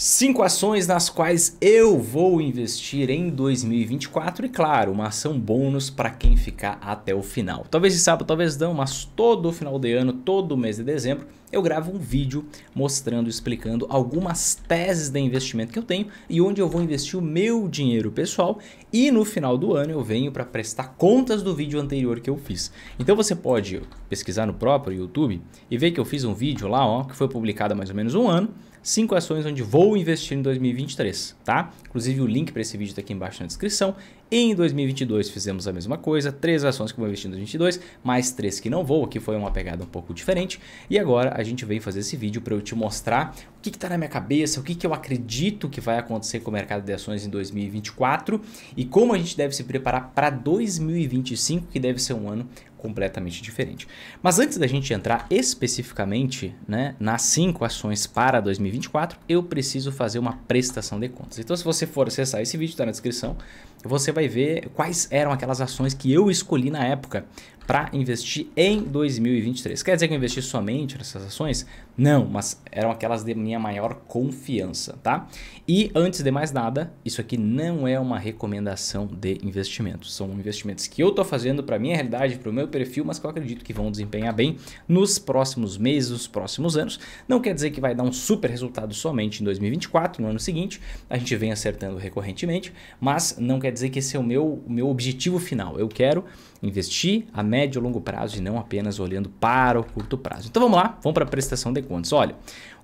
Cinco ações nas quais eu vou investir em 2024 e claro, uma ação bônus para quem ficar até o final. Talvez de sábado, talvez não, mas todo final de ano, todo mês de dezembro, eu gravo um vídeo mostrando, explicando algumas teses de investimento que eu tenho e onde eu vou investir o meu dinheiro pessoal e no final do ano eu venho para prestar contas do vídeo anterior que eu fiz. Então você pode pesquisar no próprio YouTube e ver que eu fiz um vídeo lá, ó, que foi publicado há mais ou menos um ano 5 ações onde vou investir em 2023, tá? Inclusive o link para esse vídeo está aqui embaixo na descrição em 2022 fizemos a mesma coisa, três ações que vão investir em 2022, mais três que não vou, aqui foi uma pegada um pouco diferente. E agora a gente veio fazer esse vídeo para eu te mostrar o que está na minha cabeça, o que, que eu acredito que vai acontecer com o mercado de ações em 2024 e como a gente deve se preparar para 2025, que deve ser um ano completamente diferente. Mas antes da gente entrar especificamente né, nas cinco ações para 2024, eu preciso fazer uma prestação de contas. Então, se você for acessar esse vídeo, está na descrição, você vai ver quais eram aquelas ações que eu escolhi na época para investir em 2023. Quer dizer que eu investi somente nessas ações? Não, mas eram aquelas de minha maior confiança, tá? E antes de mais nada, isso aqui não é uma recomendação de investimentos. São investimentos que eu estou fazendo para minha realidade, para o meu perfil, mas que eu acredito que vão desempenhar bem nos próximos meses, nos próximos anos. Não quer dizer que vai dar um super resultado somente em 2024, no ano seguinte. A gente vem acertando recorrentemente, mas não quer dizer que esse é o meu, o meu objetivo final. Eu quero investir a médio e longo prazo e não apenas olhando para o curto prazo. Então vamos lá, vamos para a prestação de contas. Olha,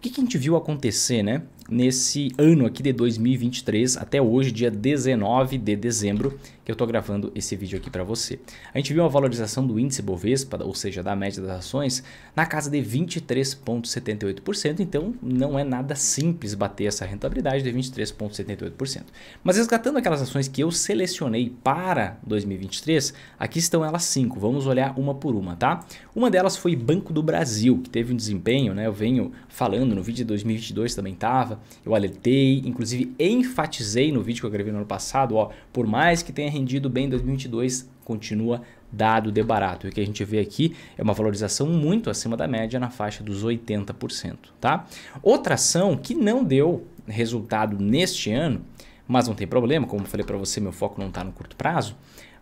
que, que a gente viu acontecer, né? Nesse ano aqui de 2023, até hoje, dia 19 de dezembro, que eu estou gravando esse vídeo aqui para você. A gente viu uma valorização do índice Bovespa, ou seja, da média das ações, na casa de 23,78%, então não é nada simples bater essa rentabilidade de 23,78%. Mas resgatando aquelas ações que eu selecionei para 2023, aqui estão elas cinco, vamos olhar uma por uma, tá? Uma delas foi Banco do Brasil, que teve um desempenho, né? Eu venho falando no vídeo de 2022 também estava. Eu alertei, inclusive enfatizei no vídeo que eu gravei no ano passado, ó, por mais que tenha rendido bem em 2022, continua dado de barato. E o que a gente vê aqui é uma valorização muito acima da média na faixa dos 80%, tá? Outra ação que não deu resultado neste ano, mas não tem problema, como eu falei para você, meu foco não está no curto prazo,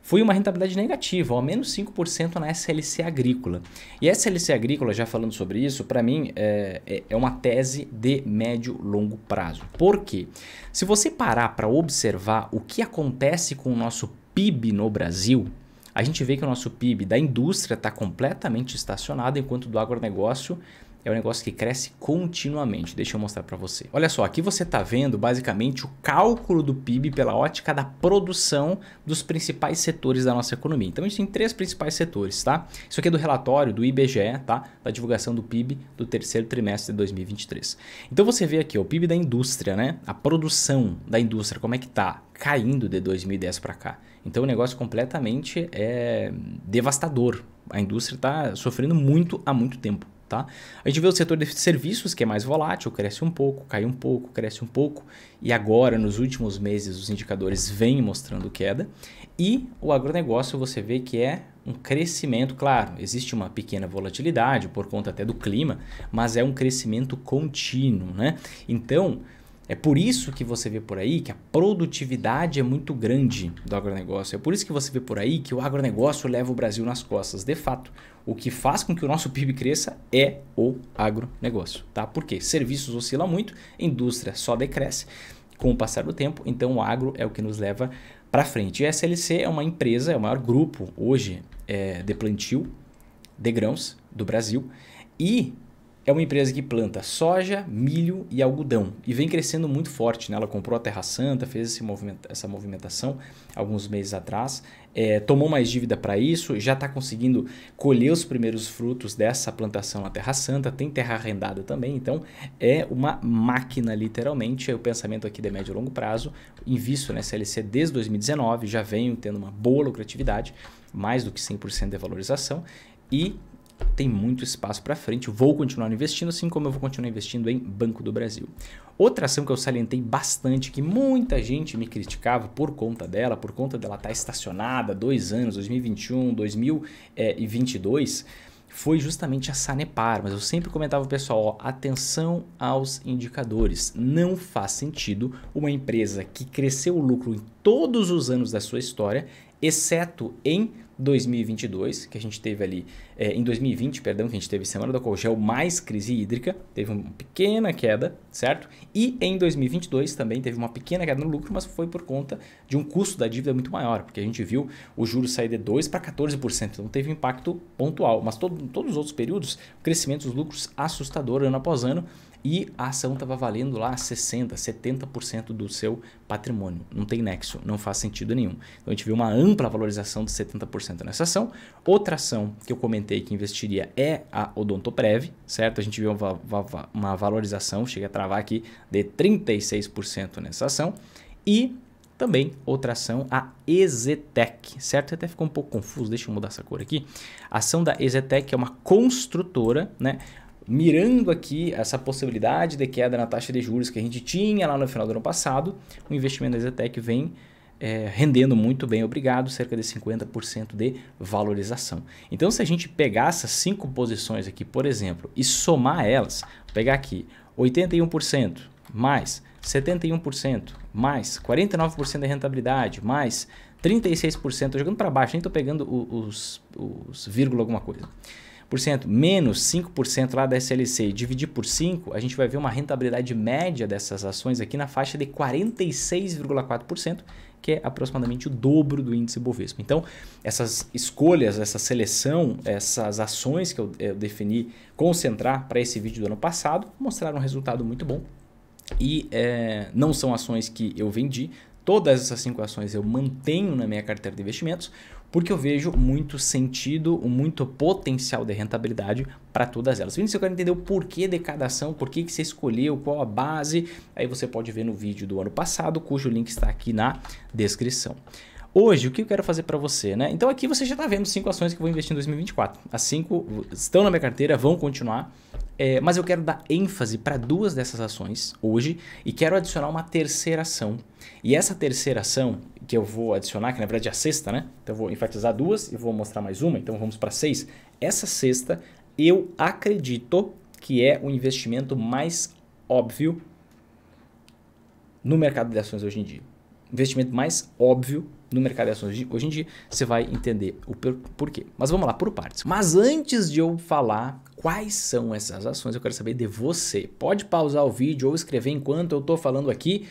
foi uma rentabilidade negativa, ao menos 5% na SLC agrícola. E a SLC agrícola, já falando sobre isso, para mim é, é, é uma tese de médio longo prazo. Por quê? Se você parar para observar o que acontece com o nosso PIB no Brasil, a gente vê que o nosso PIB da indústria está completamente estacionado, enquanto do agronegócio é um negócio que cresce continuamente. Deixa eu mostrar para você. Olha só, aqui você está vendo basicamente o cálculo do PIB pela ótica da produção dos principais setores da nossa economia. Então a gente tem três principais setores, tá? Isso aqui é do relatório do IBGE, tá? Da divulgação do PIB do terceiro trimestre de 2023. Então você vê aqui ó, o PIB da indústria, né? A produção da indústria, como é que tá? Caindo de 2010 para cá. Então o negócio completamente é devastador. A indústria está sofrendo muito há muito tempo. Tá? A gente vê o setor de serviços, que é mais volátil, cresce um pouco, cai um pouco, cresce um pouco, e agora, nos últimos meses, os indicadores vêm mostrando queda. E o agronegócio você vê que é um crescimento, claro, existe uma pequena volatilidade por conta até do clima, mas é um crescimento contínuo. Né? Então, é por isso que você vê por aí que a produtividade é muito grande do agronegócio. É por isso que você vê por aí que o agronegócio leva o Brasil nas costas. De fato, o que faz com que o nosso PIB cresça é o agronegócio, tá? Porque serviços oscilam muito, indústria só decresce com o passar do tempo, então o agro é o que nos leva para frente. E a SLC é uma empresa, é o maior grupo hoje é, de plantio de grãos do Brasil e é uma empresa que planta soja, milho e algodão e vem crescendo muito forte. Né? Ela comprou a Terra Santa, fez essa movimentação alguns meses atrás, é, tomou mais dívida para isso, já está conseguindo colher os primeiros frutos dessa plantação na Terra Santa, tem terra arrendada também, então é uma máquina literalmente. É o pensamento aqui de médio e longo prazo, invisto na CLC desde 2019, já venho tendo uma boa lucratividade, mais do que 100% de valorização e tem muito espaço para frente. Vou continuar investindo, assim como eu vou continuar investindo em Banco do Brasil. Outra ação que eu salientei bastante, que muita gente me criticava por conta dela, por conta dela estar tá estacionada dois anos, 2021, 2022, foi justamente a Sanepar. Mas eu sempre comentava pessoal, ó, atenção aos indicadores. Não faz sentido uma empresa que cresceu o lucro em todos os anos da sua história, exceto em 2022, que a gente teve ali é, em 2020, perdão, que a gente teve Semana do Álcool mais crise hídrica, teve uma pequena queda, certo? E em 2022 também teve uma pequena queda no lucro, mas foi por conta de um custo da dívida muito maior, porque a gente viu o juro sair de 2% para 14%, então teve um impacto pontual. Mas todo, todos os outros períodos, o crescimento dos lucros assustador ano após ano, e a ação estava valendo lá 60%, 70% do seu patrimônio. Não tem nexo, não faz sentido nenhum. Então a gente viu uma ampla valorização de 70% nessa ação. Outra ação que eu comentei comentei que investiria é a Odontoprev, certo? A gente viu uma, valorização, chega a travar aqui, de 36% nessa ação. E também outra ação, a Ezetec, certo? Até ficou um pouco confuso, deixa eu mudar essa cor aqui. A ação da Ezetec é uma construtora, né? Mirando aqui essa possibilidade de queda na taxa de juros que a gente tinha lá no final do ano passado, o investimento da Ezetec vem é, rendendo muito bem, obrigado, cerca de 50% de valorização. Então, se a gente pegar essas cinco posições aqui, por exemplo, e somar elas, pegar aqui 81% mais 71% mais 49% de rentabilidade mais 36%, jogando para baixo, nem estou pegando os, os vírgula alguma coisa menos 5% lá da SLC e dividir por 5, a gente vai ver uma rentabilidade média dessas ações aqui na faixa de 46,4%, que é aproximadamente o dobro do índice Bovespa. Então, essas escolhas, essa seleção, essas ações que eu, eu defini concentrar para esse vídeo do ano passado mostraram um resultado muito bom. E é, não são ações que eu vendi, Todas essas cinco ações eu mantenho na minha carteira de investimentos porque eu vejo muito sentido, muito potencial de rentabilidade para todas elas. se eu quero entender o porquê de cada ação, por que, que você escolheu, qual a base, aí você pode ver no vídeo do ano passado, cujo link está aqui na descrição. Hoje, o que eu quero fazer para você, né? Então aqui você já está vendo cinco ações que eu vou investir em 2024. As cinco estão na minha carteira, vão continuar. É, mas eu quero dar ênfase para duas dessas ações hoje e quero adicionar uma terceira ação. E essa terceira ação que eu vou adicionar, que na verdade é a sexta, né? Então eu vou enfatizar duas e vou mostrar mais uma, então vamos para seis. Essa sexta eu acredito que é o investimento mais óbvio no mercado de ações hoje em dia. Investimento mais óbvio no mercado de ações hoje em dia, você vai entender o porquê. Mas vamos lá por partes. Mas antes de eu falar quais são essas ações, eu quero saber de você. Pode pausar o vídeo ou escrever enquanto eu estou falando aqui,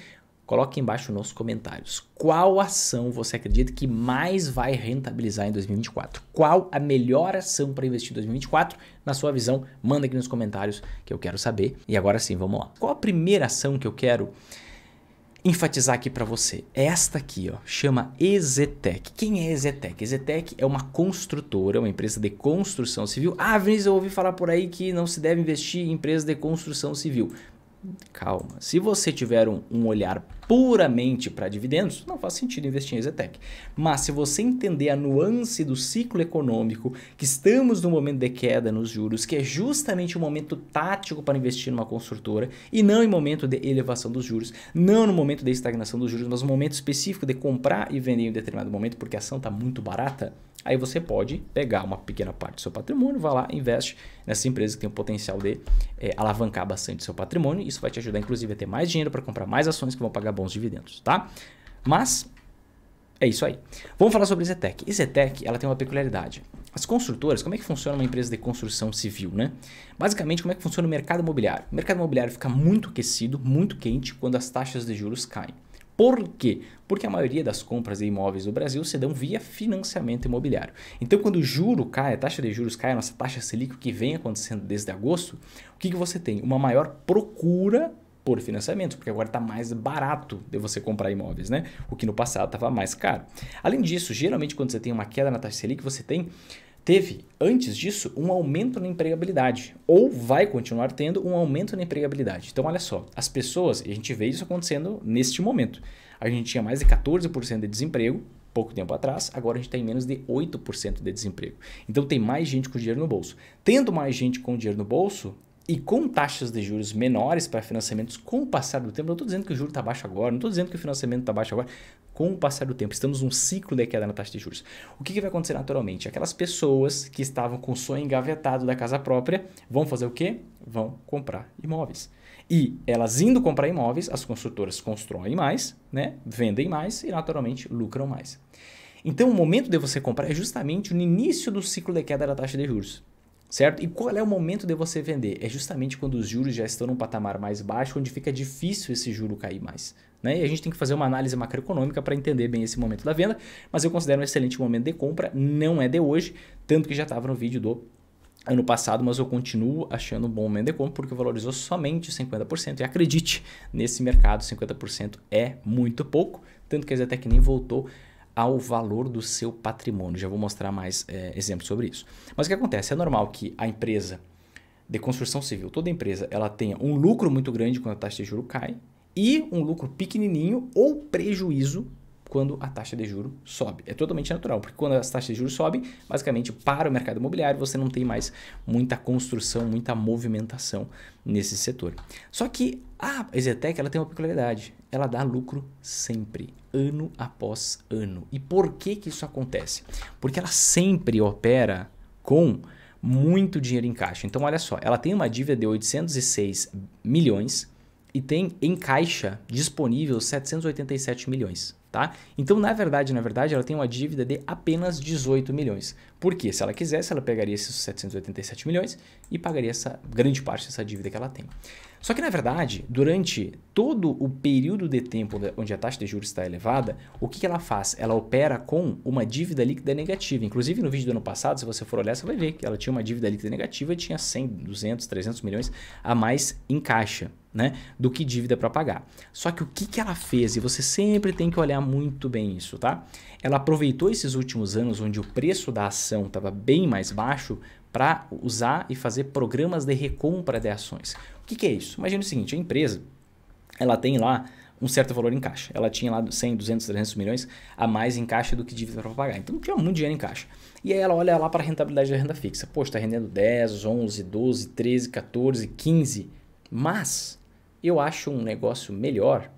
Coloque embaixo nos comentários qual ação você acredita que mais vai rentabilizar em 2024. Qual a melhor ação para investir em 2024? Na sua visão, manda aqui nos comentários que eu quero saber. E agora sim, vamos lá. Qual a primeira ação que eu quero enfatizar aqui para você. Esta aqui, ó, chama Ezetec. Quem é Ezetec? Ezetec é uma construtora, uma empresa de construção civil. Ah, Vinícius, eu ouvi falar por aí que não se deve investir em empresas de construção civil. Calma. Se você tiver um, um olhar puramente para dividendos, não faz sentido investir em Zetec. Mas se você entender a nuance do ciclo econômico, que estamos no momento de queda nos juros, que é justamente o um momento tático para investir numa construtora e não em momento de elevação dos juros, não no momento de estagnação dos juros, mas no momento específico de comprar e vender em um determinado momento porque a ação está muito barata, aí você pode pegar uma pequena parte do seu patrimônio, vai lá, investe nessa empresa que tem o potencial de é, alavancar bastante seu patrimônio. Isso vai te ajudar, inclusive, a ter mais dinheiro para comprar mais ações que vão pagar bons dividendos, tá? Mas é isso aí. Vamos falar sobre Zetec. E Zetec, ela tem uma peculiaridade. As construtoras, como é que funciona uma empresa de construção civil, né? Basicamente, como é que funciona o mercado imobiliário? O mercado imobiliário fica muito aquecido, muito quente quando as taxas de juros caem. Por quê? Porque a maioria das compras de imóveis no Brasil se dão via financiamento imobiliário. Então, quando o juro cai, a taxa de juros cai, a nossa taxa Selic que vem acontecendo desde agosto, o que, que você tem? Uma maior procura por financiamento, porque agora está mais barato de você comprar imóveis, né? O que no passado estava mais caro. Além disso, geralmente quando você tem uma queda na taxa Selic, você tem teve antes disso um aumento na empregabilidade ou vai continuar tendo um aumento na empregabilidade. Então olha só, as pessoas, a gente vê isso acontecendo neste momento. A gente tinha mais de 14% de desemprego pouco tempo atrás, agora a gente tem tá menos de 8% de desemprego. Então tem mais gente com dinheiro no bolso. Tendo mais gente com dinheiro no bolso, e com taxas de juros menores para financiamentos com o passar do tempo, não estou dizendo que o juro está baixo agora, não estou dizendo que o financiamento está baixo agora, com o passar do tempo, estamos num ciclo de queda na taxa de juros. O que, que vai acontecer naturalmente? Aquelas pessoas que estavam com o sonho engavetado da casa própria vão fazer o quê? Vão comprar imóveis. E elas indo comprar imóveis, as construtoras constroem mais, né? vendem mais e naturalmente lucram mais. Então o momento de você comprar é justamente no início do ciclo de queda da taxa de juros certo? E qual é o momento de você vender? É justamente quando os juros já estão num patamar mais baixo, onde fica difícil esse juro cair mais. Né? E a gente tem que fazer uma análise macroeconômica para entender bem esse momento da venda, mas eu considero um excelente momento de compra, não é de hoje, tanto que já estava no vídeo do ano passado, mas eu continuo achando um bom momento de compra porque valorizou somente 50%. E acredite, nesse mercado 50% é muito pouco, tanto que até que nem voltou ao valor do seu patrimônio. Já vou mostrar mais é, exemplos sobre isso. Mas o que acontece? É normal que a empresa de construção civil, toda empresa, ela tenha um lucro muito grande quando a taxa de juro cai e um lucro pequenininho ou prejuízo quando a taxa de juro sobe. É totalmente natural, porque quando as taxas de juros sobem, basicamente para o mercado imobiliário você não tem mais muita construção, muita movimentação nesse setor. Só que a Exetec ela tem uma peculiaridade, ela dá lucro sempre, ano após ano. E por que que isso acontece? Porque ela sempre opera com muito dinheiro em caixa. Então olha só, ela tem uma dívida de 806 milhões e tem em caixa disponível 787 milhões. Tá? Então, na verdade, na verdade, ela tem uma dívida de apenas 18 milhões. Por quê? Se ela quisesse, ela pegaria esses 787 milhões e pagaria essa grande parte dessa dívida que ela tem. Só que, na verdade, durante todo o período de tempo onde a taxa de juros está elevada, o que ela faz? Ela opera com uma dívida líquida negativa. Inclusive, no vídeo do ano passado, se você for olhar, você vai ver que ela tinha uma dívida líquida negativa, e tinha 100, 200, 300 milhões a mais em caixa. Né, do que dívida para pagar. Só que o que, que ela fez, e você sempre tem que olhar muito bem isso, tá? Ela aproveitou esses últimos anos onde o preço da ação estava bem mais baixo para usar e fazer programas de recompra de ações. O que, que é isso? Imagina o seguinte, a empresa ela tem lá um certo valor em caixa. Ela tinha lá 100, 200, 300 milhões a mais em caixa do que dívida para pagar. Então tinha muito dinheiro em caixa. E aí ela olha lá para a rentabilidade da renda fixa. Poxa, está rendendo 10, 11, 12, 13, 14, 15. Mas eu acho um negócio melhor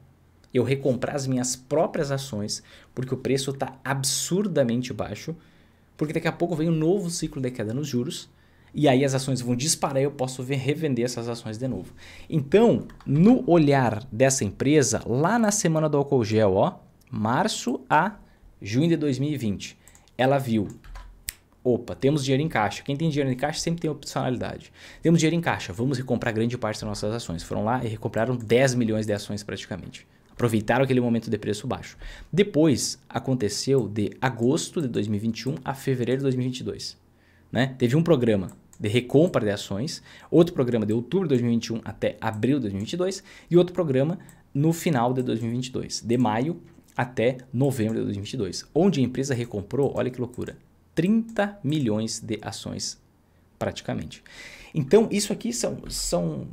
eu recomprar as minhas próprias ações, porque o preço está absurdamente baixo porque daqui a pouco vem um novo ciclo de queda nos juros, e aí as ações vão disparar e eu posso ver, revender essas ações de novo. Então, no olhar dessa empresa, lá na semana do álcool gel, ó, março a junho de 2020, ela viu, opa, temos dinheiro em caixa. Quem tem dinheiro em caixa sempre tem opcionalidade. Temos dinheiro em caixa, vamos recomprar grande parte das nossas ações. Foram lá e recompraram 10 milhões de ações praticamente. Aproveitaram aquele momento de preço baixo. Depois aconteceu de agosto de 2021 a fevereiro de 2022. Né? Teve um programa de recompra de ações, outro programa de outubro de 2021 até abril de 2022 e outro programa no final de 2022, de maio até novembro de 2022, onde a empresa recomprou, olha que loucura, 30 milhões de ações praticamente. Então, isso aqui são, são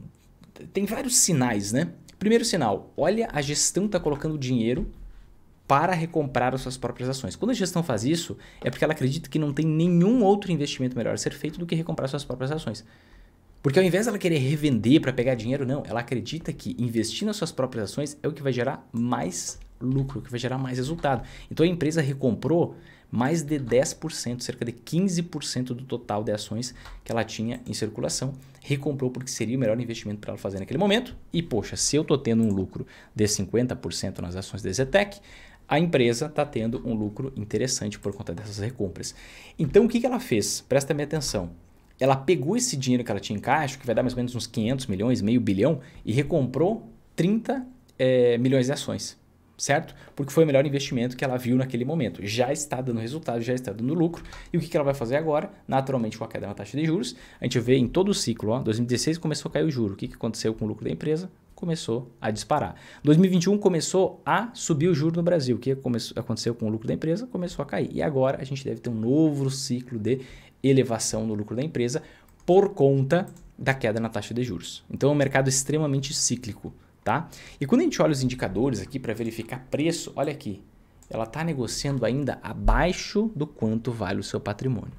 tem vários sinais, né? Primeiro sinal, olha a gestão está colocando dinheiro para recomprar as suas próprias ações. Quando a gestão faz isso, é porque ela acredita que não tem nenhum outro investimento melhor a ser feito do que recomprar suas próprias ações. Porque ao invés dela querer revender para pegar dinheiro, não, ela acredita que investir nas suas próprias ações é o que vai gerar mais lucro, que vai gerar mais resultado. Então a empresa recomprou mais de 10%, cerca de 15% do total de ações que ela tinha em circulação. Recomprou porque seria o melhor investimento para ela fazer naquele momento. E, poxa, se eu estou tendo um lucro de 50% nas ações da Zetec, a empresa está tendo um lucro interessante por conta dessas recompras. Então, o que, que ela fez? Presta minha atenção. Ela pegou esse dinheiro que ela tinha em caixa, que vai dar mais ou menos uns 500 milhões, meio bilhão, e recomprou 30 é, eh, milhões de ações certo? Porque foi o melhor investimento que ela viu naquele momento. Já está dando resultado, já está dando lucro. E o que ela vai fazer agora? Naturalmente, com a queda na taxa de juros, a gente vê em todo o ciclo, ó, 2016 começou a cair o juro. O que aconteceu com o lucro da empresa? Começou a disparar. 2021 começou a subir o juro no Brasil. O que aconteceu com o lucro da empresa? Começou a cair. E agora a gente deve ter um novo ciclo de elevação no lucro da empresa por conta da queda na taxa de juros. Então é um mercado extremamente cíclico. Tá? E quando a gente olha os indicadores aqui para verificar preço, olha aqui, ela está negociando ainda abaixo do quanto vale o seu patrimônio.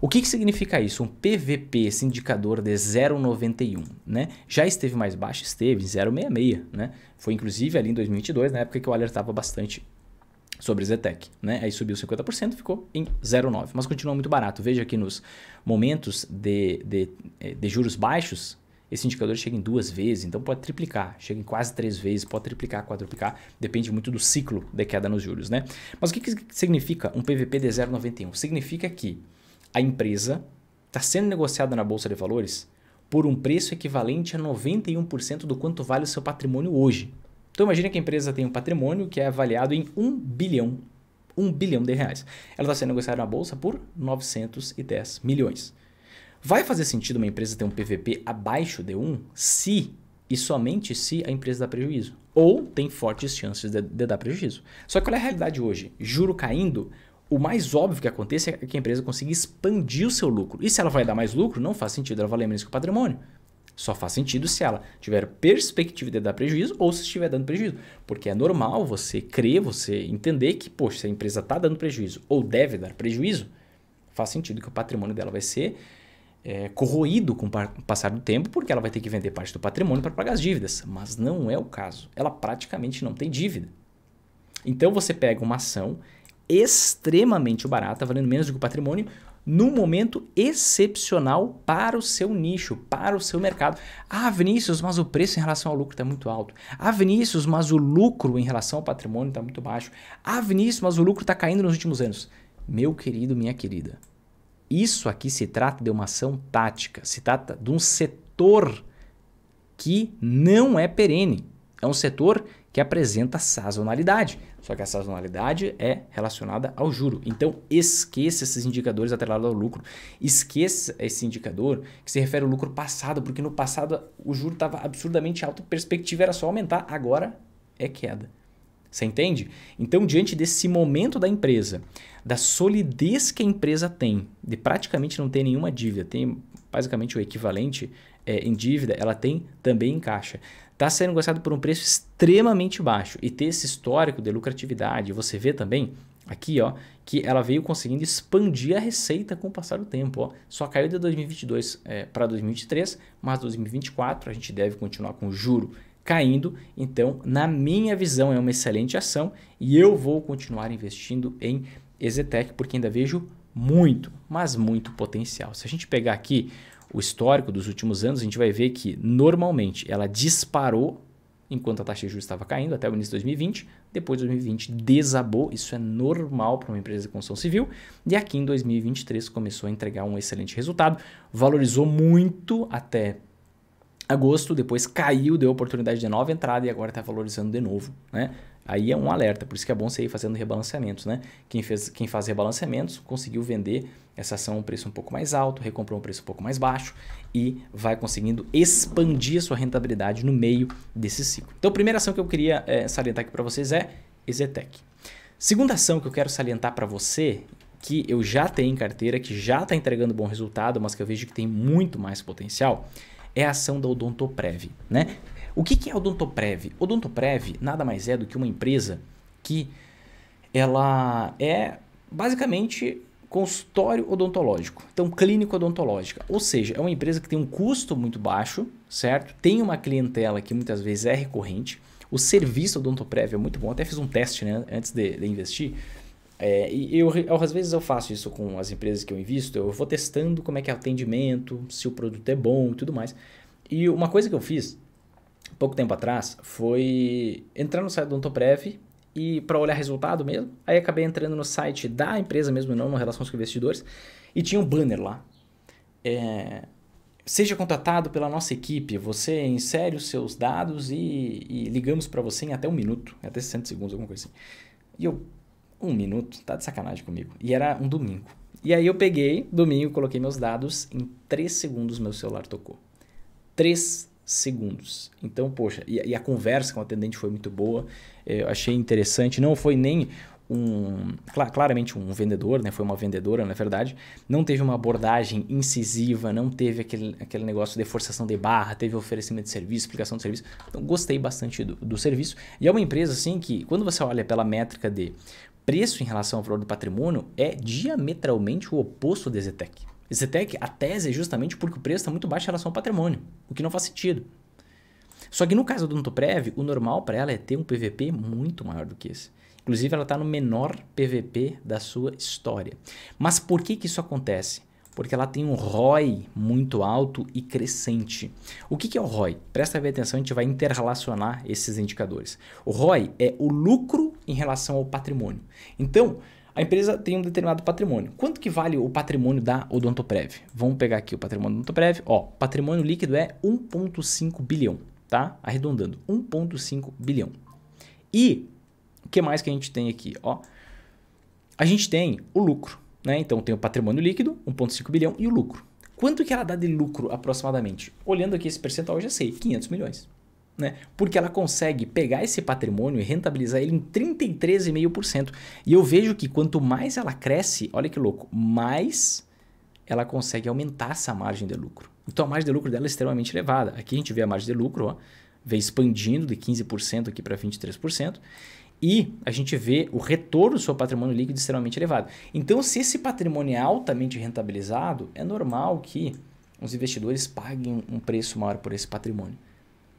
O que, que significa isso? Um PVP, esse indicador de 0,91, né? Já esteve mais baixo? Esteve, 0,66, né? Foi inclusive ali em 2022, na época que eu alertava bastante sobre Zetec, né? Aí subiu 50%, ficou em 0,9, mas continua muito barato. Veja aqui nos momentos de, de, eh, de juros baixos, esse indicador chega em duas vezes, então pode triplicar, chega em quase três vezes, pode triplicar, quadruplicar, depende muito do ciclo de queda nos juros, né? Mas o que, que significa um PVP de 0,91? Significa que a empresa está sendo negociada na Bolsa de Valores por um preço equivalente a 91% do quanto vale o seu patrimônio hoje. Então imagine que a empresa tem um patrimônio que é avaliado em 1 bilhão, 1 bilhão de reais. Ela está sendo negociada na bolsa por 910 milhões. Vai fazer sentido uma empresa ter um PVP abaixo de 1 se e somente se a empresa dá prejuízo? Ou tem fortes chances de, de dar prejuízo? Só que qual é a realidade hoje: juro caindo, o mais óbvio que aconteça é que a empresa consiga expandir o seu lucro. E se ela vai dar mais lucro, não faz sentido ela valer menos que o patrimônio. Só faz sentido se ela tiver perspectiva de dar prejuízo ou se estiver dando prejuízo. Porque é normal você crer, você entender que, poxa, se a empresa está dando prejuízo ou deve dar prejuízo, faz sentido que o patrimônio dela vai ser é, corroído com o passar do tempo, porque ela vai ter que vender parte do patrimônio para pagar as dívidas. Mas não é o caso. Ela praticamente não tem dívida. Então você pega uma ação extremamente barata, valendo menos do que o patrimônio, num momento excepcional para o seu nicho, para o seu mercado. Ah, Vinícius, mas o preço em relação ao lucro está muito alto. Ah, Vinícius, mas o lucro em relação ao patrimônio está muito baixo. Ah, Vinícius, mas o lucro está caindo nos últimos anos. Meu querido, minha querida, isso aqui se trata de uma ação tática, se trata de um setor que não é perene. É um setor que apresenta sazonalidade. Só que a sazonalidade é relacionada ao juro. Então, esqueça esses indicadores atrelados ao lucro. Esqueça esse indicador que se refere ao lucro passado, porque no passado o juro estava absurdamente alto, a perspectiva era só aumentar, agora é queda. Você entende? Então, diante desse momento da empresa, da solidez que a empresa tem, de praticamente não ter nenhuma dívida, tem basicamente o equivalente é, em dívida, ela tem também em caixa. Está sendo negociado por um preço extremamente baixo e ter esse histórico de lucratividade, você vê também aqui ó, que ela veio conseguindo expandir a receita com o passar do tempo. Ó. Só caiu de 2022 é, para 2023, mas 2024 a gente deve continuar com juro caindo. Então, na minha visão, é uma excelente ação e eu vou continuar investindo em Exetec porque ainda vejo muito, mas muito potencial. Se a gente pegar aqui o histórico dos últimos anos, a gente vai ver que normalmente ela disparou enquanto a taxa de juros estava caindo até o início de 2020, depois de 2020 desabou, isso é normal para uma empresa de construção civil, e aqui em 2023 começou a entregar um excelente resultado, valorizou muito até agosto, depois caiu, deu oportunidade de nova entrada e agora está valorizando de novo, né? Aí é um alerta, por isso que é bom você ir fazendo rebalanceamentos, né? Quem, fez, quem faz rebalanceamentos conseguiu vender essa ação a um preço um pouco mais alto, recomprou um preço um pouco mais baixo e vai conseguindo expandir a sua rentabilidade no meio desse ciclo. Então, a primeira ação que eu queria é, salientar aqui para vocês é Ezetec. Segunda ação que eu quero salientar para você, que eu já tenho em carteira, que já está entregando bom resultado, mas que eu vejo que tem muito mais potencial, é a ação da Odontoprev. Né? O que, que é a Odontoprev? Odontoprev nada mais é do que uma empresa que ela é basicamente consultório odontológico, então clínica odontológica, ou seja, é uma empresa que tem um custo muito baixo, certo? Tem uma clientela que muitas vezes é recorrente, o serviço odontoprev é muito bom, até fiz um teste né, antes de, de investir, é, e eu, às vezes eu faço isso com as empresas que eu invisto, eu vou testando como é que é o atendimento, se o produto é bom e tudo mais. E uma coisa que eu fiz pouco tempo atrás foi entrar no site do Antoprev e para olhar resultado mesmo. Aí acabei entrando no site da empresa mesmo, não no Relações com Investidores, e tinha um banner lá. É, Seja contratado pela nossa equipe. Você insere os seus dados e, e ligamos para você em até um minuto, até 60 segundos, alguma coisa assim. E eu, um minuto, tá de sacanagem comigo. E era um domingo. E aí eu peguei, domingo, coloquei meus dados, em três segundos meu celular tocou. três segundos. Então, poxa, e, e a conversa com o atendente foi muito boa, eh, eu achei interessante, não foi nem um, claramente um vendedor, né? Foi uma vendedora, na verdade. Não teve uma abordagem incisiva, não teve aquele, aquele negócio de forçação de barra, teve oferecimento de serviço, explicação de serviço. Então, gostei bastante do, do serviço. E é uma empresa, assim, que quando você olha pela métrica de preço em relação ao valor do patrimônio é diametralmente o oposto da EZTEC. EZTEC, a tese é justamente porque o preço está muito baixo em relação ao patrimônio, o que não faz sentido. Só que no caso do Odontoprev, o normal para ela é ter um PVP muito maior do que esse. Inclusive, ela está no menor PVP da sua história. Mas por que, que isso acontece? porque ela tem um ROI muito alto e crescente. O que é o ROI? Presta bem atenção, a gente vai interrelacionar esses indicadores. O ROI é o lucro em relação ao patrimônio. Então, a empresa tem um determinado patrimônio. Quanto que vale o patrimônio da Odontoprev? Vamos pegar aqui o patrimônio da Odontoprev. Ó, patrimônio líquido é 1.5 bilhão, tá? Arredondando, 1.5 bilhão. E o que mais que a gente tem aqui? Ó, a gente tem o lucro. Né? Então tem o patrimônio líquido, 1,5 bilhão, e o lucro. Quanto que ela dá de lucro aproximadamente? Olhando aqui esse percentual, eu já sei, 500 milhões. Né? Porque ela consegue pegar esse patrimônio e rentabilizar ele em 33,5%. E eu vejo que quanto mais ela cresce, olha que louco, mais ela consegue aumentar essa margem de lucro. Então a margem de lucro dela é extremamente elevada. Aqui a gente vê a margem de lucro, ó, vem expandindo de 15% aqui para 23% e a gente vê o retorno do seu patrimônio líquido extremamente elevado. Então, se esse patrimônio é altamente rentabilizado, é normal que os investidores paguem um preço maior por esse patrimônio.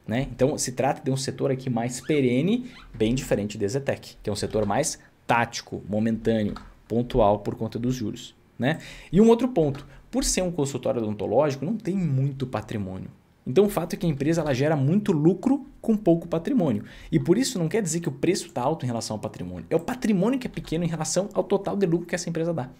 Né? Então, se trata de um setor aqui mais perene, bem diferente da Zetec, que é um setor mais tático, momentâneo, pontual por conta dos juros. Né? E um outro ponto, por ser um consultório odontológico, não tem muito patrimônio. Então o fato é que a empresa ela gera muito lucro com pouco patrimônio. E por isso não quer dizer que o preço está alto em relação ao patrimônio. É o patrimônio que é pequeno em relação ao total de lucro que essa empresa dá.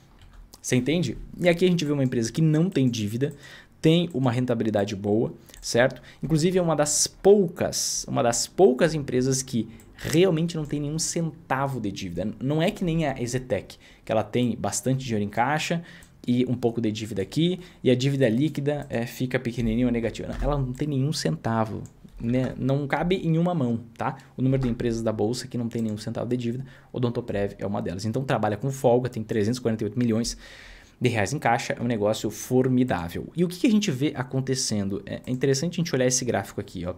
Você entende? E aqui a gente vê uma empresa que não tem dívida, tem uma rentabilidade boa, certo? Inclusive é uma das poucas, uma das poucas empresas que realmente não tem nenhum centavo de dívida. Não é que nem a Ezetec, que ela tem bastante dinheiro em caixa, e um pouco de dívida aqui, e a dívida líquida é, fica pequenininha ou negativa. Ela não tem nenhum centavo, né? não cabe em uma mão, tá? O número de empresas da bolsa que não tem nenhum centavo de dívida, o Odontoprev é uma delas. Então trabalha com folga, tem 348 milhões de reais em caixa, é um negócio formidável. E o que, que a gente vê acontecendo? É, é interessante a gente olhar esse gráfico aqui, ó.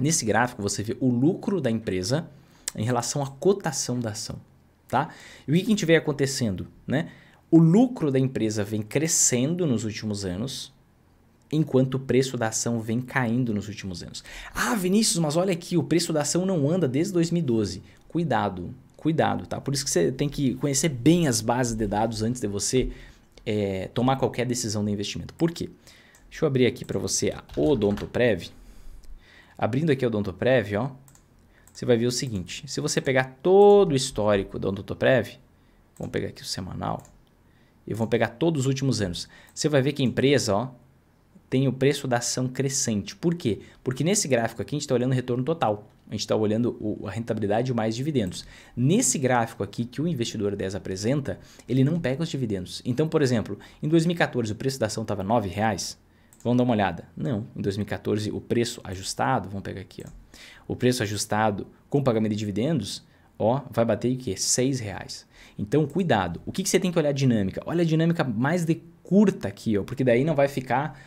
Nesse gráfico você vê o lucro da empresa em relação à cotação da ação, tá? E o que, que a gente vê acontecendo, né? O lucro da empresa vem crescendo nos últimos anos, enquanto o preço da ação vem caindo nos últimos anos. Ah, Vinícius, mas olha aqui, o preço da ação não anda desde 2012. Cuidado, cuidado, tá? Por isso que você tem que conhecer bem as bases de dados antes de você é, tomar qualquer decisão de investimento. Por quê? Deixa eu abrir aqui para você a Odontoprev. Abrindo aqui o Odontoprev, ó, você vai ver o seguinte. Se você pegar todo o histórico da Odontoprev, vamos pegar aqui o semanal, e vão pegar todos os últimos anos. Você vai ver que a empresa ó, tem o preço da ação crescente. Por quê? Porque nesse gráfico aqui a gente está olhando o retorno total. A gente está olhando o, a rentabilidade mais dividendos. Nesse gráfico aqui que o investidor 10 apresenta, ele não pega os dividendos. Então, por exemplo, em 2014 o preço da ação estava R$ 9,00. Vamos dar uma olhada. Não, em 2014 o preço ajustado, vamos pegar aqui, ó. O preço ajustado com pagamento de dividendos, ó, vai bater o quê? R$ 6,00. Então, cuidado. O que, que você tem que olhar a dinâmica? Olha a dinâmica mais de curta aqui, ó, porque daí não vai ficar,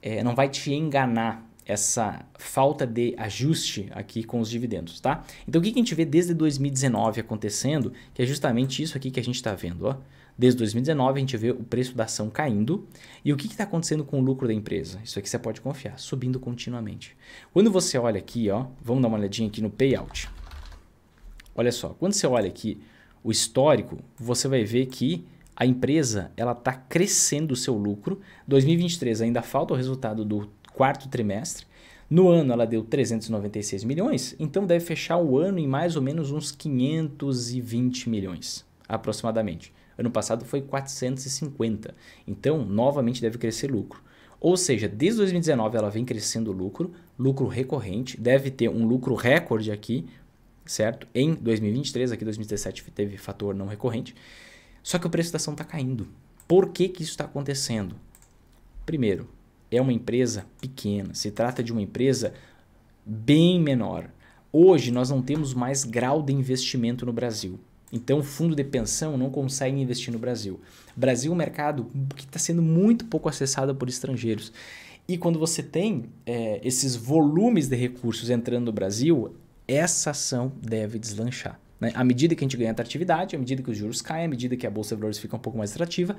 é, não vai te enganar essa falta de ajuste aqui com os dividendos, tá? Então, o que, que a gente vê desde 2019 acontecendo, que é justamente isso aqui que a gente está vendo, ó. Desde 2019 a gente vê o preço da ação caindo e o que está acontecendo com o lucro da empresa? Isso aqui você pode confiar, subindo continuamente. Quando você olha aqui, ó, vamos dar uma olhadinha aqui no payout. Olha só, quando você olha aqui o histórico, você vai ver que a empresa ela está crescendo o seu lucro. 2023 ainda falta o resultado do quarto trimestre. No ano ela deu 396 milhões, então deve fechar o ano em mais ou menos uns 520 milhões, aproximadamente. Ano passado foi 450. Então, novamente deve crescer lucro. Ou seja, desde 2019 ela vem crescendo lucro, lucro recorrente, deve ter um lucro recorde aqui, certo? Em 2023, aqui 2017 teve fator não recorrente. Só que o preço da ação está caindo. Por que, que isso está acontecendo? Primeiro, é uma empresa pequena, se trata de uma empresa bem menor. Hoje nós não temos mais grau de investimento no Brasil. Então, fundo de pensão não consegue investir no Brasil. Brasil é um mercado que está sendo muito pouco acessado por estrangeiros. E quando você tem é, esses volumes de recursos entrando no Brasil, essa ação deve deslanchar. Né? À medida que a gente ganha atratividade, à medida que os juros caem, à medida que a bolsa de valores fica um pouco mais atrativa,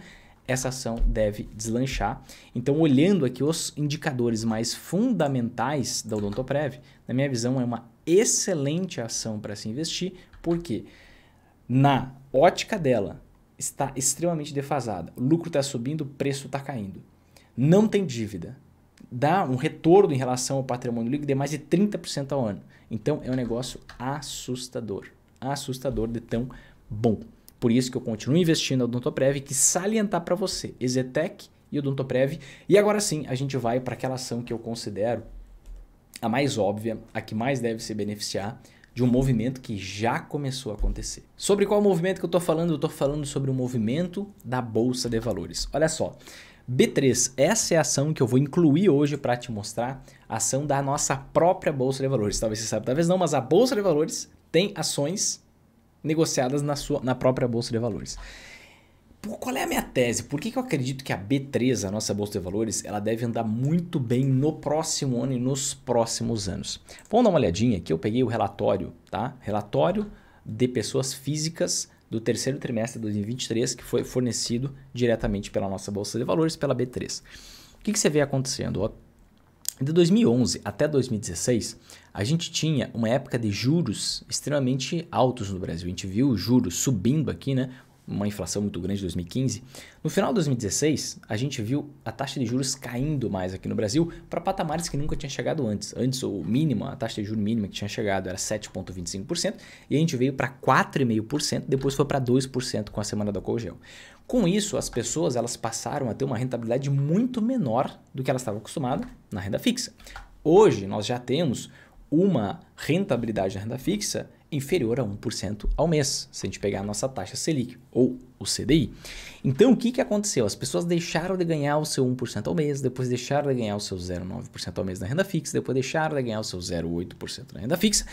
essa ação deve deslanchar. Então, olhando aqui os indicadores mais fundamentais da Odontoprev, na minha visão é uma excelente ação para se investir, porque na ótica dela está extremamente defasada. O lucro está subindo, o preço está caindo. Não tem dívida, dá um retorno em relação ao patrimônio líquido de é mais de 30% ao ano. Então é um negócio assustador, assustador de tão bom. Por isso que eu continuo investindo no Odontoprev, que salientar para você, Exetec e o Odontoprev. E agora sim, a gente vai para aquela ação que eu considero a mais óbvia, a que mais deve se beneficiar de um movimento que já começou a acontecer. Sobre qual movimento que eu estou falando? Eu estou falando sobre o movimento da Bolsa de Valores. Olha só, B3, essa é a ação que eu vou incluir hoje para te mostrar, a ação da nossa própria Bolsa de Valores. Talvez você saiba, talvez não, mas a Bolsa de Valores tem ações negociadas na, sua, na própria Bolsa de Valores. Por, qual é a minha tese? Por que, que eu acredito que a B3, a nossa Bolsa de Valores, ela deve andar muito bem no próximo ano e nos próximos anos? Vamos dar uma olhadinha aqui, eu peguei o relatório, tá? Relatório de pessoas físicas do terceiro trimestre de 2023, que foi fornecido diretamente pela nossa Bolsa de Valores, pela B3. O que, que você vê acontecendo? De 2011 até 2016, a gente tinha uma época de juros extremamente altos no Brasil. A gente viu juros subindo aqui, né? uma inflação muito grande de 2015, no final de 2016 a gente viu a taxa de juros caindo mais aqui no Brasil para patamares que nunca tinha chegado antes. Antes o mínimo, a taxa de juros mínima que tinha chegado era 7,25% e a gente veio para 4,5%, depois foi para 2% com a semana da Colgel. Com isso, as pessoas elas passaram a ter uma rentabilidade muito menor do que elas estavam acostumadas na renda fixa. Hoje nós já temos uma rentabilidade na renda fixa inferior a 1% ao mês, se a gente pegar a nossa taxa Selic ou o CDI. Então, o que, que aconteceu? As pessoas deixaram de ganhar o seu 1% ao mês, depois deixaram de ganhar o seu 0,9% ao mês na renda fixa, depois deixaram de ganhar o seu 0,8% na renda fixa,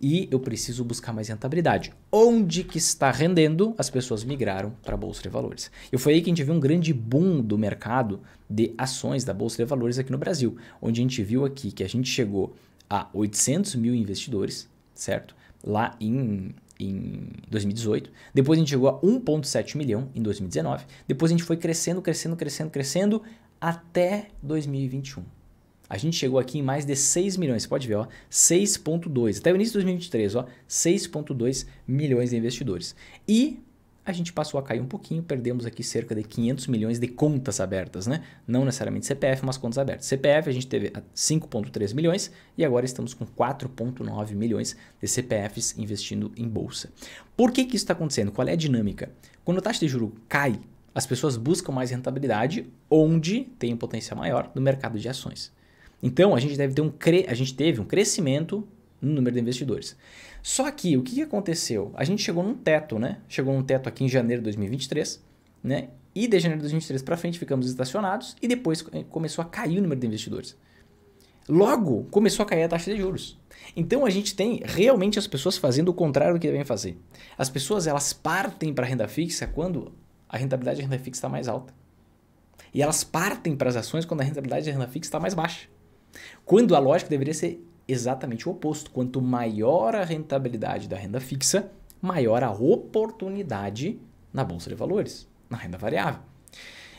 e eu preciso buscar mais rentabilidade. Onde que está rendendo, as pessoas migraram para a Bolsa de Valores. E foi aí que a gente viu um grande boom do mercado de ações da Bolsa de Valores aqui no Brasil, onde a gente viu aqui que a gente chegou a 800 mil investidores, certo? lá em, em 2018. Depois a gente chegou a 1,7 milhão em 2019. Depois a gente foi crescendo, crescendo, crescendo, crescendo até 2021. A gente chegou aqui em mais de 6 milhões, você pode ver, ó, 6.2, até o início de 2023, ó, 6.2 milhões de investidores. E a gente passou a cair um pouquinho, perdemos aqui cerca de 500 milhões de contas abertas, né? Não necessariamente CPF, mas contas abertas. CPF a gente teve 5,3 milhões e agora estamos com 4,9 milhões de CPFs investindo em bolsa. Por que, que isso está acontecendo? Qual é a dinâmica? Quando a taxa de juro cai, as pessoas buscam mais rentabilidade onde tem um potencial maior no mercado de ações. Então a gente deve ter um cre... a gente teve um crescimento no número de investidores. Só que o que aconteceu? A gente chegou num teto, né? Chegou num teto aqui em janeiro de 2023, né? E de janeiro de 2023 para frente ficamos estacionados e depois eh, começou a cair o número de investidores. Logo começou a cair a taxa de juros. Então a gente tem realmente as pessoas fazendo o contrário do que devem fazer. As pessoas elas partem para a renda fixa quando a rentabilidade da renda fixa está mais alta. E elas partem para as ações quando a rentabilidade da renda fixa está mais baixa. Quando a lógica deveria ser exatamente o oposto. Quanto maior a rentabilidade da renda fixa, maior a oportunidade na bolsa de valores, na renda variável.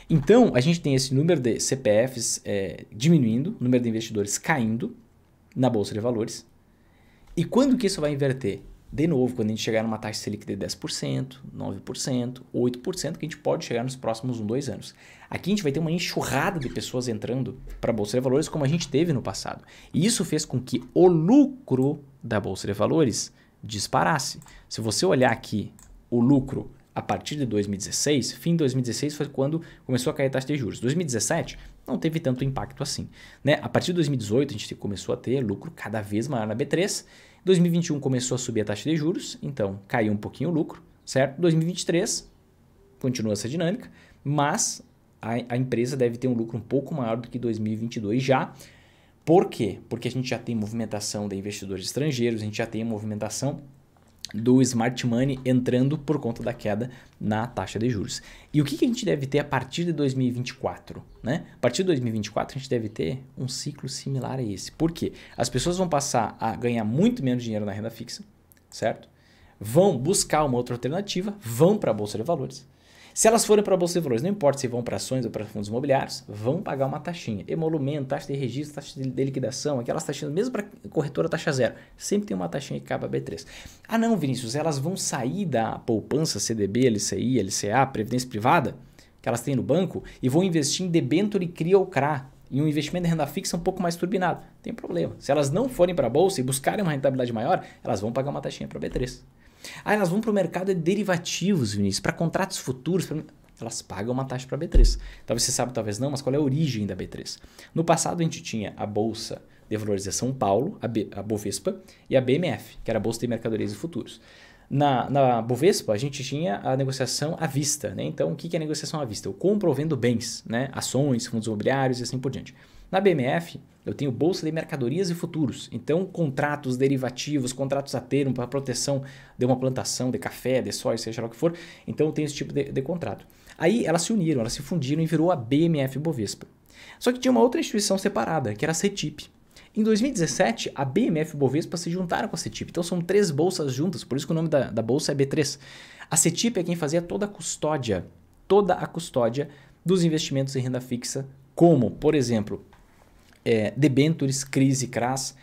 Então, a gente tem esse número de CPFs é, diminuindo, número de investidores caindo na bolsa de valores. E quando que isso vai inverter? De novo, quando a gente chegar numa taxa Selic de 10%, 9%, 8%, que a gente pode chegar nos próximos 1, 2 anos. Aqui a gente vai ter uma enxurrada de pessoas entrando para a Bolsa de Valores como a gente teve no passado. E isso fez com que o lucro da Bolsa de Valores disparasse. Se você olhar aqui o lucro a partir de 2016, fim de 2016 foi quando começou a cair a taxa de juros. 2017 não teve tanto impacto assim. Né? A partir de 2018 a gente começou a ter lucro cada vez maior na B3 2021 começou a subir a taxa de juros, então caiu um pouquinho o lucro, certo? 2023 continua essa dinâmica, mas a, a empresa deve ter um lucro um pouco maior do que 2022 já. Por quê? Porque a gente já tem movimentação de investidores estrangeiros, a gente já tem movimentação do smart money entrando por conta da queda na taxa de juros. E o que, que a gente deve ter a partir de 2024? Né? A partir de 2024 a gente deve ter um ciclo similar a esse. Por quê? As pessoas vão passar a ganhar muito menos dinheiro na renda fixa, certo? Vão buscar uma outra alternativa, vão para a bolsa de valores se elas forem para a Bolsa de Valores, não importa se vão para ações ou para fundos imobiliários, vão pagar uma taxinha. Emolumento, taxa de registro, taxa de liquidação, aquelas taxinhas, mesmo para corretora taxa zero, sempre tem uma taxinha que cabe a B3. Ah não, Vinícius, elas vão sair da poupança CDB, LCI, LCA, Previdência Privada, que elas têm no banco, e vão investir em debênture CRI ou CRA, em um investimento em renda fixa um pouco mais turbinado. Tem problema. Se elas não forem para a bolsa e buscarem uma rentabilidade maior, elas vão pagar uma taxinha para B3. Ah, elas vão para o mercado de derivativos, Vinícius, para contratos futuros. Pra... Elas pagam uma taxa para a B3. Talvez você saiba, talvez não, mas qual é a origem da B3? No passado a gente tinha a Bolsa de Valorização Paulo, a, B, a Bovespa, e a BMF, que era a Bolsa de Mercadorias e Futuros. Na, na Bovespa, a gente tinha a negociação à vista. Né? Então, o que é negociação à vista? Eu compro ou vendo bens, né? ações, fundos imobiliários e assim por diante. Na BMF, eu tenho bolsa de mercadorias e futuros. Então, contratos derivativos, contratos a termo para proteção de uma plantação de café, de soja, seja lá o que for. Então, eu tenho esse tipo de, de contrato. Aí, elas se uniram, elas se fundiram e virou a BMF Bovespa. Só que tinha uma outra instituição separada, que era a CETIP. Em 2017, a BMF Bovespa se juntaram com a CETIP. Então são três bolsas juntas, por isso que o nome da, da bolsa é B3. A CETIP é quem fazia toda a custódia, toda a custódia dos investimentos em renda fixa, como, por exemplo, é, debentures, crise, CRAS.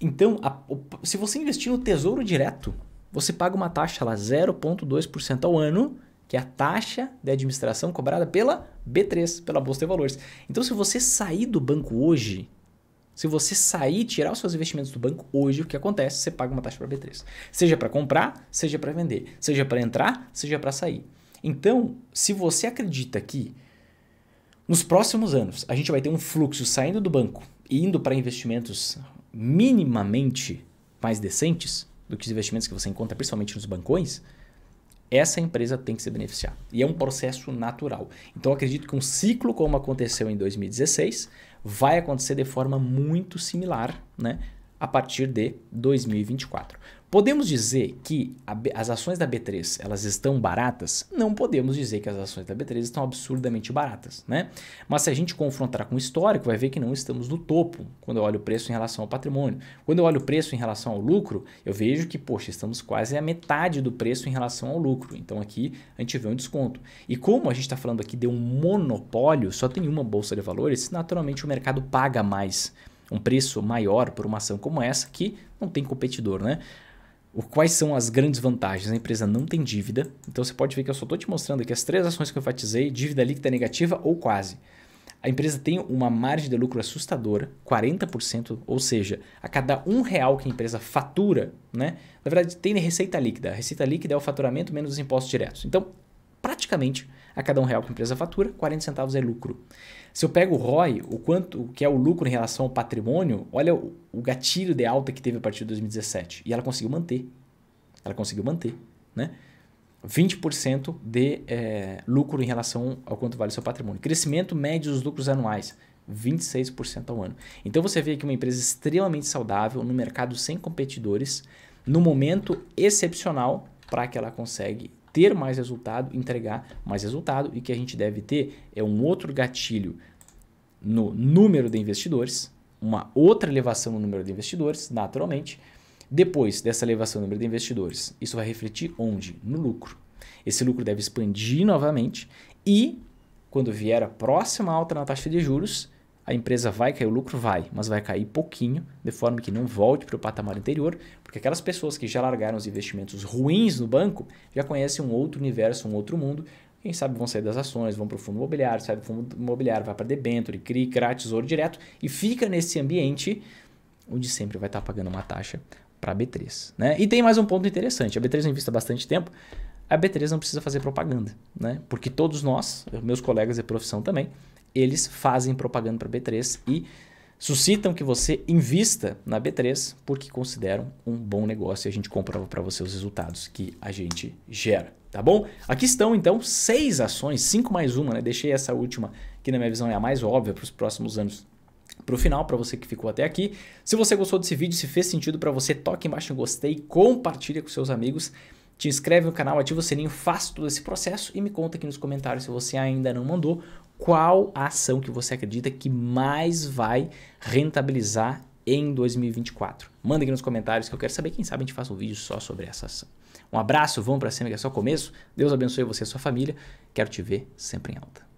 Então, a, se você investir no Tesouro Direto, você paga uma taxa lá 0,2% ao ano, que é a taxa de administração cobrada pela B3, pela Bolsa de Valores. Então, se você sair do banco hoje, se você sair, tirar os seus investimentos do banco hoje, o que acontece? Você paga uma taxa para B3. Seja para comprar, seja para vender, seja para entrar, seja para sair. Então, se você acredita que nos próximos anos a gente vai ter um fluxo saindo do banco e indo para investimentos minimamente mais decentes do que os investimentos que você encontra principalmente nos bancões, essa empresa tem que se beneficiar. E é um processo natural. Então, acredito que um ciclo como aconteceu em 2016 vai acontecer de forma muito similar né, a partir de 2024. Podemos dizer que a, as ações da B3 elas estão baratas? Não podemos dizer que as ações da B3 estão absurdamente baratas, né? Mas se a gente confrontar com o histórico, vai ver que não estamos no topo quando eu olho o preço em relação ao patrimônio. Quando eu olho o preço em relação ao lucro, eu vejo que, poxa, estamos quase a metade do preço em relação ao lucro. Então aqui a gente vê um desconto. E como a gente está falando aqui de um monopólio, só tem uma bolsa de valores, naturalmente o mercado paga mais. Um preço maior por uma ação como essa que não tem competidor, né? Quais são as grandes vantagens? A empresa não tem dívida, então você pode ver que eu só estou te mostrando aqui as três ações que eu enfatizei: dívida líquida negativa ou quase. A empresa tem uma margem de lucro assustadora, 40%, ou seja, a cada um real que a empresa fatura, né? Na verdade, tem receita líquida. A receita líquida é o faturamento menos os impostos diretos. Então, praticamente a cada um real que a empresa fatura, 40 centavos é lucro. Se eu pego o ROI, o quanto que é o lucro em relação ao patrimônio, olha o, o gatilho de alta que teve a partir de 2017. E ela conseguiu manter. Ela conseguiu manter, né? 20% de é, lucro em relação ao quanto vale seu patrimônio. Crescimento médio dos lucros anuais, 26% ao ano. Então você vê aqui uma empresa extremamente saudável, no mercado sem competidores, no momento excepcional para que ela consegue ter mais resultado, entregar mais resultado e que a gente deve ter é um outro gatilho no número de investidores, uma outra elevação no número de investidores, naturalmente. Depois dessa elevação no número de investidores, isso vai refletir onde? No lucro. Esse lucro deve expandir novamente e, quando vier a próxima alta na taxa de juros, a empresa vai cair, o lucro vai, mas vai cair pouquinho, de forma que não volte para o patamar anterior, porque aquelas pessoas que já largaram os investimentos ruins no banco já conhecem um outro universo, um outro mundo. Quem sabe vão sair das ações, vão para o fundo imobiliário, sai do fundo imobiliário, vai para debênture, CRI, CRA, tesouro direto e fica nesse ambiente onde sempre vai estar tá pagando uma taxa para a B3. Né? E tem mais um ponto interessante: a B3 invista bastante tempo, a B3 não precisa fazer propaganda, né? porque todos nós, meus colegas de profissão também, eles fazem propaganda para B3 e suscitam que você invista na B3 porque consideram um bom negócio e a gente comprova para você os resultados que a gente gera, tá bom? Aqui estão então seis ações, cinco mais uma, né? Deixei essa última que na minha visão é a mais óbvia para os próximos anos para o final, para você que ficou até aqui. Se você gostou desse vídeo, se fez sentido para você, toque embaixo em gostei, compartilha com seus amigos, te inscreve no canal, ativa o sininho, faça todo esse processo e me conta aqui nos comentários se você ainda não mandou qual a ação que você acredita que mais vai rentabilizar em 2024. Manda aqui nos comentários que eu quero saber, quem sabe a gente faça um vídeo só sobre essa ação. Um abraço, vamos para cima que é só o começo. Deus abençoe você e a sua família. Quero te ver sempre em alta.